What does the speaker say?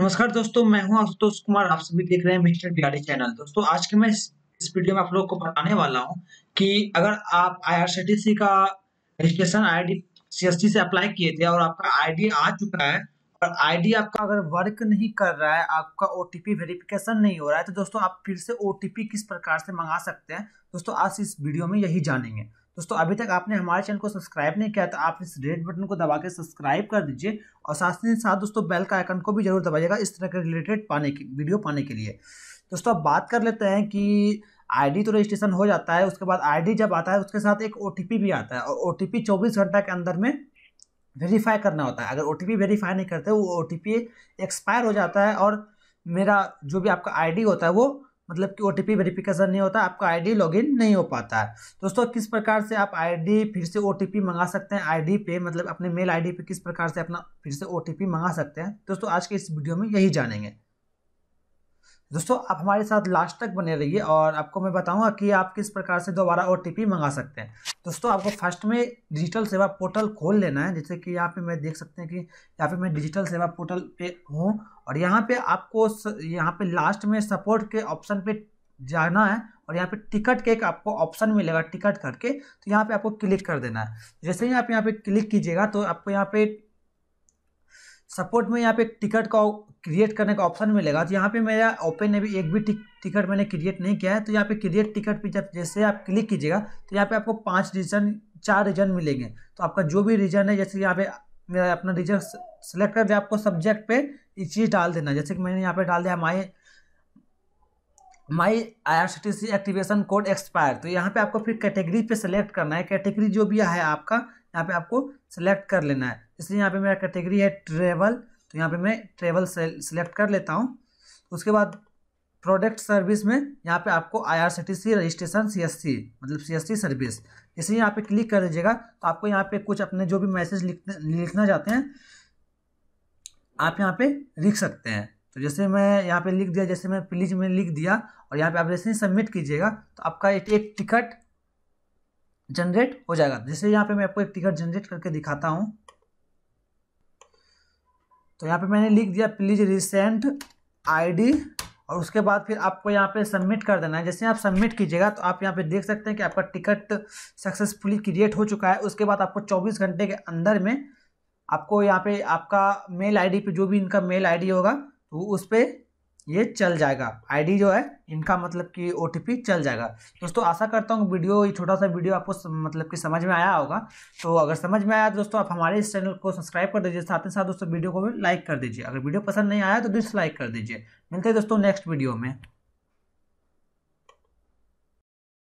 नमस्कार दोस्तों मैं हूं आशुतोष कुमार आप सभी देख रहे हैं मिस्टर बिहारी चैनल दोस्तों आज के मैं इस वीडियो में आप लोगों को बताने वाला हूं कि अगर आप आई का रजिस्ट्रेशन आईडी से अप्लाई किए थे और आपका आईडी आ चुका है और आईडी आपका अगर वर्क नहीं कर रहा है आपका ओ टी नहीं हो रहा है तो दोस्तों आप फिर से ओ किस प्रकार से मंगा सकते हैं दोस्तों आज इस वीडियो में यही जानेंगे दोस्तों अभी तक आपने हमारे चैनल को सब्सक्राइब नहीं किया तो आप इस रेड बटन को दबा के सब्सक्राइब कर दीजिए और साथ ही साथ दोस्तों बेल का आइकन को भी जरूर दबाइएगा इस तरह के रिलेटेड पाने की वीडियो पाने के लिए दोस्तों अब बात कर लेते हैं कि आईडी तो रजिस्ट्रेशन हो जाता है उसके बाद आईडी जब आता है उसके साथ एक ओ भी आता है और ओ टी घंटा के अंदर में वेरीफाई करना होता है अगर ओ वेरीफाई नहीं करते वो ओ एक्सपायर हो जाता है और मेरा जो भी आपका आई होता है वो मतलब कि ओ टी वेरिफिकेशन नहीं होता आपका आईडी लॉगिन नहीं हो पाता है दोस्तों किस प्रकार से आप आईडी फिर से ओ मंगा सकते हैं आईडी पे मतलब अपने मेल आईडी पे किस प्रकार से अपना फिर से ओ मंगा सकते हैं दोस्तों आज के इस वीडियो में यही जानेंगे दोस्तों आप हमारे साथ लास्ट तक बने रहिए और आपको मैं बताऊंगा कि आप किस प्रकार से दोबारा ओ मंगा सकते हैं दोस्तों आपको फर्स्ट में डिजिटल सेवा पोर्टल खोल लेना है जैसे कि यहाँ पे मैं देख सकते हैं कि यहाँ पे मैं डिजिटल सेवा पोर्टल पे हूँ और यहाँ पे आपको यहाँ पे लास्ट में सपोर्ट के ऑप्शन पर जाना है और यहाँ पे टिकट के एक आपको ऑप्शन मिलेगा टिकट करके तो यहाँ पे आपको क्लिक कर देना है जैसे ही आप यहाँ पे क्लिक कीजिएगा तो आपको यहाँ पे सपोर्ट में यहाँ पे टिकट का क्रिएट करने का ऑप्शन मिलेगा तो यहाँ पे मेरा ओपन ने भी एक भी टिकट मैंने क्रिएट नहीं किया है तो यहाँ पे क्रिएट टिकट पे जब जैसे आप क्लिक कीजिएगा तो यहाँ पे आपको पांच रीजन चार रीजन मिलेंगे तो आपका जो भी रीजन है जैसे यहाँ पे मेरा अपना रीजन सेलेक्ट कर दिया आपको सब्जेक्ट पे चीज़ डाल देना जैसे कि मैंने यहाँ पे डाल दिया my my I R C T C activation code expire तो यहाँ पे आपको फिर कैटेगरी पे सेलेक्ट करना है कैटेगरी जो भी है आपका यहाँ पे आपको सेलेक्ट कर लेना है इसलिए यहाँ पे मेरा कैटेगरी है ट्रेवल तो यहाँ पे मैं ट्रेवल सेलेक्ट कर लेता हूँ उसके बाद प्रोडक्ट सर्विस में यहाँ पे आपको आईआरसीटीसी रजिस्ट्रेशन सी मतलब सी सर्विस जैसे यहाँ पे क्लिक कर दीजिएगा तो आपको यहाँ पे कुछ अपने जो भी मैसेज लिखना चाहते हैं आप यहाँ पे लिख सकते हैं तो जैसे मैं यहाँ पे लिख दिया जैसे मैं प्लीज में लिख दिया और यहाँ पे आप जैसे सबमिट कीजिएगा तो आपका एक, एक टिकट जनरेट हो जाएगा जैसे यहाँ पे मैं आपको एक टिकट जनरेट करके दिखाता हूँ तो यहाँ पे मैंने लिख दिया प्लीज रिसेंट आईडी और उसके बाद फिर आपको यहाँ पे सबमिट कर देना है जैसे आप सबमिट कीजिएगा तो आप यहाँ पे देख सकते हैं कि आपका टिकट सक्सेसफुली क्रिएट हो चुका है उसके बाद आपको 24 घंटे के अंदर में आपको यहाँ पे आपका मेल आईडी पे जो भी इनका मेल आईडी होगा तो उस पर ये चल जाएगा आईडी जो है इनका मतलब कि ओ चल जाएगा दोस्तों आशा करता हूँ वीडियो ये छोटा सा वीडियो आपको मतलब कि समझ में आया होगा तो अगर समझ में आया तो दोस्तों आप हमारे इस चैनल को सब्सक्राइब कर दीजिए साथ ही साथ दोस्तों वीडियो को भी लाइक कर दीजिए अगर वीडियो पसंद नहीं आया तो डिसलाइक कर दीजिए मिलते हैं दोस्तों नेक्स्ट वीडियो में